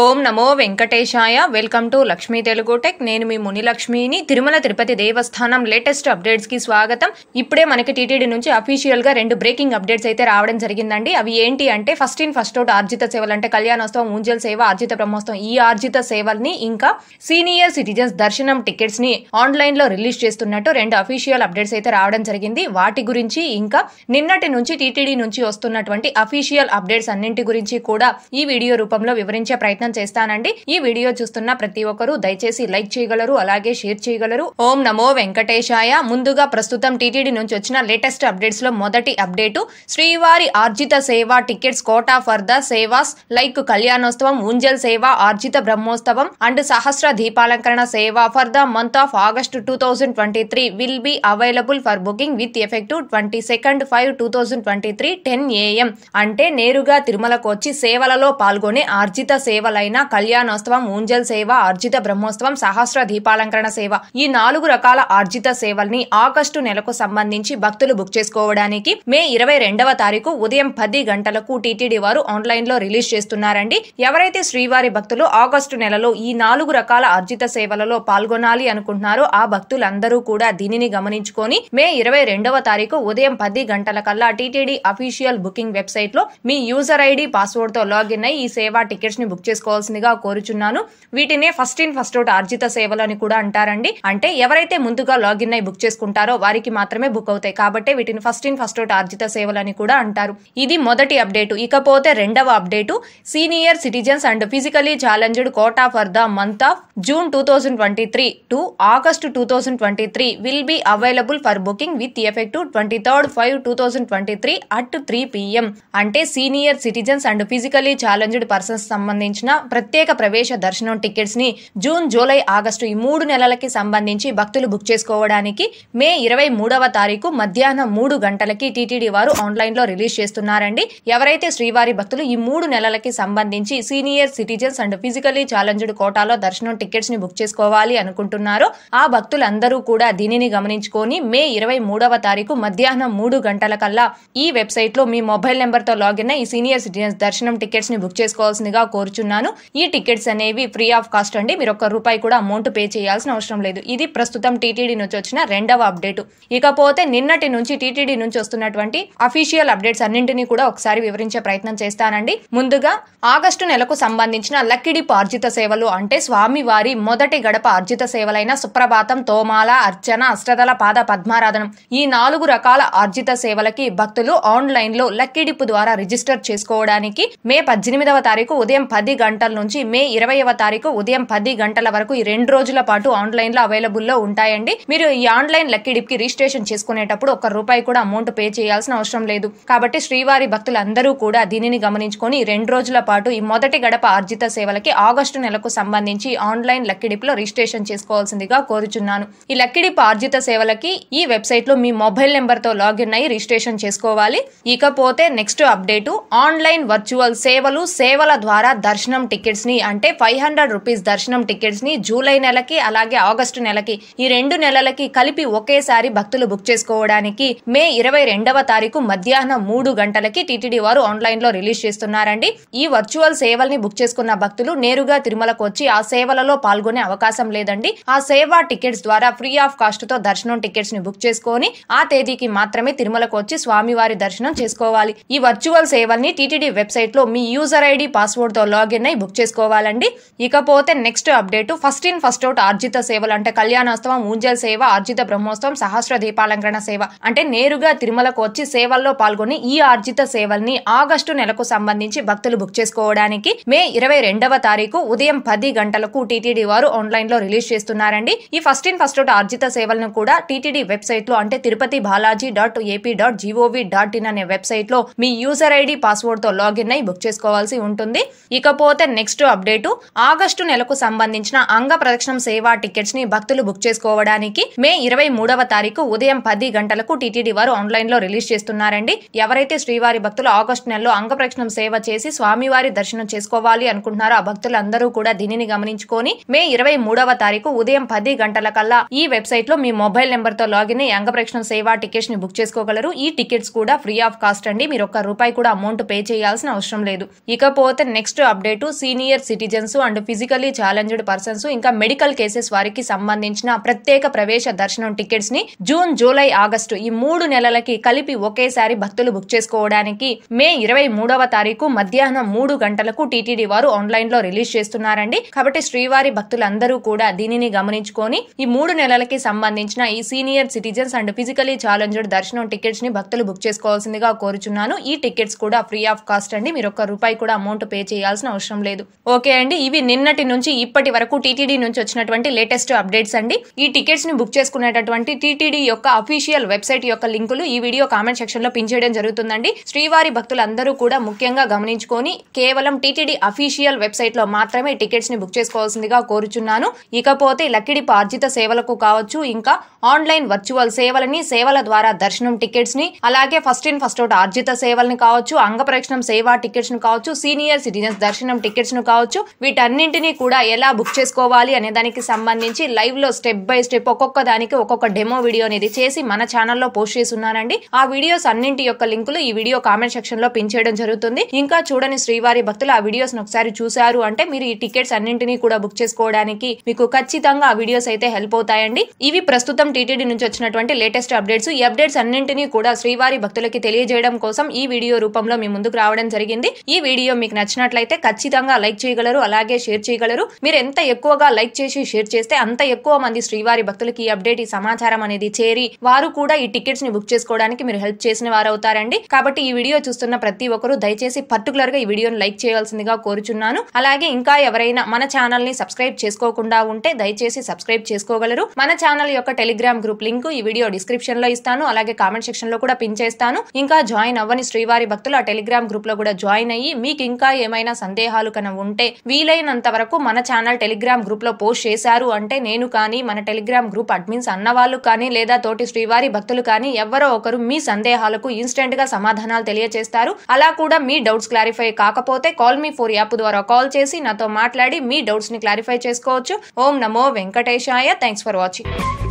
ఓం నమో వెంకటేశాయ welcome to Lakshmi Telugu tech నేను మీ మునిలక్ష్మిని తిరుమల తిరుపతి దేవస్థానం లేటెస్ట్ అప్డేట్స్ కి స్వాగతం ఇప్పుడే మనకి టీటీడీ నుంచి అఫీషియల్ గా రెండు బ్రేకింగ్ అప్డేట్స్ అయితే రావడం జరిగిందండి అవి ఏంటి అంటే ఫస్ట్ ఇన్ ఫస్ట్ అవుట్ ఆర్జిత సేవలు అంటే కళ్యాణోత్సవం ఊంజల్ సేవ ఆర్జిత బ్రహ్మోత్సవం ఈ ఆర్జిత సేవల్ని ఇంకా సీనియర్ సిటిజన్స్ దర్శనం టికెట్స్ ని ఆన్లైన్ లో రిలీజ్ చేస్తున్నట్టు రెండు అఫీషియల్ అప్డేట్స్ అయితే రావడం జరిగింది వాటి గురించి ఇంకా నిన్నటి నుంచి టీటీడీ నుంచి వస్తున్నటువంటి అఫీషియల్ అప్డేట్స్ అన్నింటి గురించి కూడా ఈ వీడియో రూపంలో వివరించే ప్రయత్నం ప్రయత్నం చేస్తానండి ఈ వీడియో చూస్తున్న ప్రతి ఒక్కరూ దయచేసి లైక్ చేయగలరు అలాగే షేర్ చేయగలరు ఓం నమో వెంకటేశాయ ముందుగా ప్రస్తుతం టీటీడీ నుంచి వచ్చిన లేటెస్ట్ అప్డేట్స్ లో మొదటి అప్డేటు శ్రీవారి ఆర్జిత సేవ tickets quota for the sevas like Kalyanotsavam Unjal seva Arjitha Brahmotsavam and Sahasra Deepalankarana seva for the month of August two thousand twenty three will be available for booking with effect twenty second five two thousand twenty three ten AM అంటే నేరుగా తిరుమలకు వచ్చి సేవలలో పాల్గొనే ఆర్జిత సేవ సేవలైన కళ్యాణోత్సవం ఊంజల్ సేవ అర్జిత బ్రహ్మోత్సవం సహస్ర దీపాలంకరణ సేవ ఈ నాలుగు రకాల ఆర్జిత సేవల్ని ఆగస్టు నెలకు సంబంధించి భక్తులు బుక్ చేసుకోవడానికి మే ఇరవై రెండవ తారీఖు ఉదయం పది గంటలకు టీటీడీ వారు ఆన్లైన్ లో రిలీజ్ చేస్తున్నారండి ఎవరైతే శ్రీవారి భక్తులు ఆగస్టు నెలలో ఈ నాలుగు రకాల ఆర్జిత సేవలలో పాల్గొనాలి అనుకుంటున్నారో ఆ భక్తులందరూ కూడా దీనిని గమనించుకొని మే ఇరవై రెండవ తారీఖు ఉదయం పది గంటల కల్లా టీటీడీ అఫీషియల్ బుకింగ్ వెబ్సైట్ లో మీ యూజర్ ఐడి పాస్వర్డ్ తో లాగిన్ అయి ఈ సేవా టికెట్స్ ని బుక్ చేసుకోవాలి చేసుకోవాల్సిందిగా కోరుచున్నాను వీటినే ఫస్ట్ ఇన్ ఫస్ట్ అవుట్ ఆర్జిత సేవలు అని కూడా అంటారండి అంటే ఎవరైతే ముందుగా లాగిన్ అయి బుక్ చేసుకుంటారో వారికి మాత్రమే బుక్ అవుతాయి కాబట్టి వీటిని ఫస్ట్ ఇన్ ఫస్ట్ అవుట్ ఆర్జిత సేవలు అని కూడా అంటారు ఇది మొదటి అప్డేట్ ఇకపోతే రెండవ update senior citizens and physically challenged quota for the month of June two thousand twenty three to August two thousand twenty three will be available for booking with effect twenty third five two thousand twenty three at three PM అంటే senior citizens and physically challenged persons సంబంధించిన నిర్వహించిన ప్రత్యేక ప్రవేశ దర్శనం tickets ని June July August ఈ మూడు నెలలకి సంబంధించి భక్తులు బుక్ చేసుకోవడానికి మే ఇరవై మూడవ తారీఖు మధ్యాహ్నం మూడు గంటలకి టీటీడీ వారు ఆన్లైన్ లో రిలీజ్ చేస్తున్నారండి ఎవరైతే శ్రీవారి భక్తులు ఈ మూడు నెలలకి సంబంధించి senior citizens and physically challenged కోటాలో దర్శనం టికెట్స్ ని బుక్ చేసుకోవాలి అనుకుంటున్నారో ఆ భక్తులందరూ కూడా దీనిని గమనించుకొని మే ఇరవై మూడవ తారీఖు మధ్యాహ్నం మూడు గంటల కల్లా ఈ వెబ్సైట్ లో మీ మొబైల్ నెంబర్ తో లాగిన్ అయి సీనియర్ సిటిజన్స్ దర్శనం టికెట్స్ ని బుక్ చేసుకోవాల్సిందిగా కోరుచున్నారు చెప్తున్నాను ఈ టికెట్స్ అనేవి ఫ్రీ ఆఫ్ కాస్ట్ అండి మీరు ఒక్క రూపాయి కూడా అమౌంట్ పే చేయాల్సిన అవసరం లేదు ఇది ప్రస్తుతం టీటీడీ నుంచి వచ్చిన రెండవ అప్డేట్ ఇకపోతే నిన్నటి నుంచి టీటీడీ నుంచి వస్తున్నటువంటి అఫీషియల్ అప్డేట్స్ అన్నింటినీ కూడా ఒకసారి వివరించే ప్రయత్నం చేస్తానండి ముందుగా ఆగస్టు నెలకు సంబంధించిన లక్కిడి ఆర్జిత సేవలు అంటే స్వామివారి మొదటి గడప ఆర్జిత సేవలైన సుప్రభాతం తోమాల అర్చన అష్టదల పాద పద్మారాధనం ఈ నాలుగు రకాల ఆర్జిత సేవలకి భక్తులు ఆన్లైన్ లో లక్కిడిపు ద్వారా రిజిస్టర్ చేసుకోవడానికి మే పద్దెనిమిదవ తారీఖు ఉదయం పది గంటల గంటల నుంచి మే ఇరవైవ తారీఖు ఉదయం పది గంటల వరకు ఈ రెండు రోజుల పాటు ఆన్లైన్ లో అవైలబుల్ లో ఉంటాయండి మీరు ఈ ఆన్లైన్ లక్కీ కి రిజిస్ట్రేషన్ చేసుకునేటప్పుడు ఒక రూపాయి కూడా అమౌంట్ పే చేయాల్సిన అవసరం లేదు కాబట్టి శ్రీవారి భక్తులందరూ కూడా దీనిని గమనించుకొని రెండు రోజుల పాటు ఈ మొదటి గడప ఆర్జిత సేవలకి ఆగస్టు నెలకు సంబంధించి ఆన్లైన్ లక్కీ లో రిజిస్ట్రేషన్ చేసుకోవాల్సిందిగా కోరుచున్నాను ఈ లక్కీడిప్ ఆర్జిత సేవలకి ఈ వెబ్సైట్ లో మీ మొబైల్ నెంబర్ తో లాగిన్ అయి రిజిస్ట్రేషన్ చేసుకోవాలి ఇకపోతే నెక్స్ట్ అప్డేటు ఆన్లైన్ వర్చువల్ సేవలు సేవల ద్వారా దర్శనం దర్శనం ని అంటే ఫైవ్ హండ్రెడ్ రూపీస్ దర్శనం టికెట్స్ని జూలై నెలకి అలాగే ఆగస్టు నెలకి ఈ రెండు నెలలకి కలిపి ఒకేసారి భక్తులు బుక్ చేసుకోవడానికి మే ఇరవై రెండవ తారీఖు మధ్యాహ్నం మూడు గంటలకి టీటీడీ వారు ఆన్లైన్ లో రిలీజ్ చేస్తున్నారండి ఈ వర్చువల్ సేవల్ని బుక్ చేసుకున్న భక్తులు నేరుగా తిరుమలకు వచ్చి ఆ సేవలలో పాల్గొనే అవకాశం లేదండి ఆ సేవా టికెట్స్ ద్వారా ఫ్రీ ఆఫ్ కాస్ట్ తో దర్శనం టికెట్స్ ని బుక్ చేసుకొని ఆ తేదీకి మాత్రమే తిరుమలకు వచ్చి స్వామివారి దర్శనం చేసుకోవాలి ఈ వర్చువల్ సేవల్ని టీటీడీ వెబ్సైట్ లో మీ యూజర్ ఐడి పాస్వర్డ్ తో లాగిన్ కింద బుక్ చేసుకోవాలండి ఇకపోతే next update first in first out ఆర్జిత సేవలు అంటే కళ్యాణోత్సవం ఊంజల్ సేవ ఆర్జిత బ్రహ్మోత్సవం సహస్ర దీపాలంకరణ సేవ అంటే నేరుగా తిరుమలకు వచ్చి సేవల్లో పాల్గొని ఈ ఆర్జిత సేవల్ని ఆగస్టు నెలకు సంబంధించి భక్తులు బుక్ చేసుకోవడానికి మే ఇరవై రెండవ తారీఖు ఉదయం పది గంటలకు టీటీడీ వారు ఆన్లైన్ లో రిలీజ్ చేస్తున్నారండి ఈ ఫస్ట్ ఇన్ ఫస్ట్ అవుట్ ఆర్జిత సేవలను కూడా టీటీడీ వెబ్సైట్ లో అంటే Tirupati Balaji dot AP dot gov dot in అనే వెబ్సైట్ లో మీ యూజర్ ఐడి పాస్వర్డ్ తో లాగిన్ అయి బుక్ చేసుకోవాల్సి ఉంటుంది ఇకపోతే ఇకపోతే నెక్స్ట్ అప్డేటు ఆగస్టు నెలకు సంబంధించిన అంగ ప్రదక్షిణం సేవా టికెట్స్ ని భక్తులు బుక్ చేసుకోవడానికి మే ఇరవై మూడవ తారీఖు ఉదయం పది గంటలకు టీటీడీ వారు ఆన్లైన్ లో రిలీజ్ చేస్తున్నారండి ఎవరైతే శ్రీవారి భక్తులు ఆగస్టు నెలలో అంగ ప్రదక్షిణం సేవ చేసి స్వామివారి దర్శనం చేసుకోవాలి అనుకుంటున్నారో ఆ భక్తులందరూ కూడా దీనిని గమనించుకొని మే ఇరవై మూడవ తారీఖు ఉదయం పది గంటల కల్లా ఈ వెబ్సైట్ లో మీ మొబైల్ నెంబర్ తో లాగిన్ అయ్యి అంగప్రక్షణ సేవా టికెట్స్ ని బుక్ చేసుకోగలరు ఈ టికెట్స్ కూడా ఫ్రీ ఆఫ్ కాస్ట్ అండి మీరు ఒక్క రూపాయి కూడా అమౌంట్ పే చేయాల్సిన అవసరం లేదు ఇకపోతే next update to senior citizens and physically challenged persons ఇంకా మెడికల్ కేసెస్ వారికి సంబంధించిన ప్రత్యేక ప్రవేశ దర్శనం టికెట్స్ ని జూన్ జూలై ఆగస్టు ఈ మూడు నెలలకి కలిపి ఒకేసారి భక్తులు బుక్ చేసుకోవడానికి మే ఇరవై మూడవ తారీఖు మధ్యాహ్నం మూడు గంటలకు టీటీడీ వారు ఆన్లైన్ లో రిలీజ్ చేస్తున్నారండి కాబట్టి శ్రీవారి భక్తులందరూ కూడా దీనిని గమనించుకొని ఈ మూడు నెలలకి సంబంధించిన ఈ senior citizens and physically challenged దర్శనం టికెట్స్ ని భక్తులు బుక్ చేసుకోవాల్సిందిగా కోరుచున్నాను ఈ టికెట్స్ కూడా ఫ్రీ ఆఫ్ కాస్ట్ అండి మీరు ఒక్క రూపాయి కూడా అమౌంట్ పే చేయాల్సిన అవసరం అవకాశం లేదు ఓకే అండి ఇవి నిన్నటి నుంచి ఇప్పటి వరకు టీటీడీ నుంచి వచ్చినటువంటి లేటెస్ట్ అప్డేట్స్ అండి ఈ టికెట్స్ ని బుక్ చేసుకునేటటువంటి టీటీడీ యొక్క అఫీషియల్ వెబ్సైట్ యొక్క లింకులు ఈ వీడియో కామెంట్ సెక్షన్ లో పిన్ చేయడం జరుగుతుందండి శ్రీవారి భక్తులందరూ కూడా ముఖ్యంగా గమనించుకొని కేవలం టీటీడీ అఫీషియల్ వెబ్సైట్ లో మాత్రమే టికెట్స్ ని బుక్ చేసుకోవాల్సిందిగా కోరుచున్నాను ఇకపోతే లక్కిడి ఆర్జిత సేవలకు కావచ్చు ఇంకా ఆన్లైన్ వర్చువల్ సేవలని సేవల ద్వారా దర్శనం టికెట్స్ ని అలాగే ఫస్ట్ ఇన్ ఫస్ట్ అవుట్ ఆర్జిత సేవల్ని కావచ్చు అంగప్రక్షణం సేవా టికెట్స్ ని కావచ్చు సీనియర్ సిటిజన్స్ దర్శనం టికెట్స్ ను కావచ్చు వీటన్నింటినీ కూడా ఎలా బుక్ చేసుకోవాలి అనే దానికి సంబంధించి లైవ్ లో స్టెప్ బై స్టెప్ ఒక్కొక్క దానికి ఒక్కొక్క డెమో వీడియో అనేది చేసి మన ఛానల్లో పోస్ట్ చేస్తున్నానండి ఆ వీడియోస్ అన్నింటి యొక్క లింకులు ఈ వీడియో కామెంట్ సెక్షన్ లో పిన్ చేయడం జరుగుతుంది ఇంకా చూడని శ్రీవారి భక్తులు ఆ వీడియోస్ను ఒకసారి చూసారు అంటే మీరు ఈ టికెట్స్ అన్నింటినీ కూడా బుక్ చేసుకోవడానికి మీకు ఖచ్చితంగా ఆ వీడియోస్ అయితే హెల్ప్ అవుతాయండి ఇవి ప్రస్తుతం టీటీడీ నుంచి వచ్చినటువంటి లేటెస్ట్ అప్డేట్స్ ఈ అప్డేట్స్ అన్నింటినీ కూడా శ్రీవారి భక్తులకి తెలియజేయడం కోసం ఈ వీడియో రూపంలో మీ ముందుకు రావడం జరిగింది ఈ వీడియో మీకు నచ్చినట్లయితే ఖచ్చితంగా ఖచ్చితంగా లైక్ చేయగలరు అలాగే షేర్ చేయగలరు మీరు ఎంత ఎక్కువగా లైక్ చేసి షేర్ చేస్తే అంత ఎక్కువ మంది శ్రీవారి భక్తులకి ఈ అప్డేట్ ఈ సమాచారం అనేది చేరి వారు కూడా ఈ టికెట్స్ ని బుక్ చేసుకోవడానికి మీరు హెల్ప్ చేసిన వారు అవుతారండి కాబట్టి ఈ వీడియో చూస్తున్న ప్రతి ఒక్కరు దయచేసి పర్టికులర్ గా ఈ వీడియోను లైక్ చేయాల్సిందిగా కోరుచున్నాను అలాగే ఇంకా ఎవరైనా మన ఛానల్ ని సబ్స్క్రైబ్ చేసుకోకుండా ఉంటే దయచేసి సబ్స్క్రైబ్ చేసుకోగలరు మన ఛానల్ యొక్క టెలిగ్రామ్ గ్రూప్ లింక్ ఈ వీడియో డిస్క్రిప్షన్ లో ఇస్తాను అలాగే కామెంట్ సెక్షన్ లో కూడా పిన్ చేస్తాను ఇంకా జాయిన్ అవ్వని శ్రీవారి భక్తులు ఆ టెలిగ్రామ్ గ్రూప్ లో కూడా జాయిన్ అయ్యి మీకు ఇంకా ఏమైనా సందేహాలు సలహాలు కన ఉంటే వీలైనంత వరకు మన ఛానల్ టెలిగ్రామ్ గ్రూప్ లో పోస్ట్ చేశారు అంటే నేను కానీ మన టెలిగ్రామ్ గ్రూప్ అడ్మిన్స్ అన్నవాళ్ళు కానీ లేదా తోటి శ్రీవారి భక్తులు కానీ ఎవరో ఒకరు మీ సందేహాలకు ఇన్స్టెంట్ గా సమాధానాలు తెలియజేస్తారు అలా కూడా మీ డౌట్స్ క్లారిఫై కాకపోతే కాల్ మీ ఫోర్ యాప్ ద్వారా కాల్ చేసి నాతో మాట్లాడి మీ డౌట్స్ ని క్లారిఫై చేసుకోవచ్చు ఓం నమో వెంకటేశాయ థ్యాంక్స్ ఫర్ వాచింగ్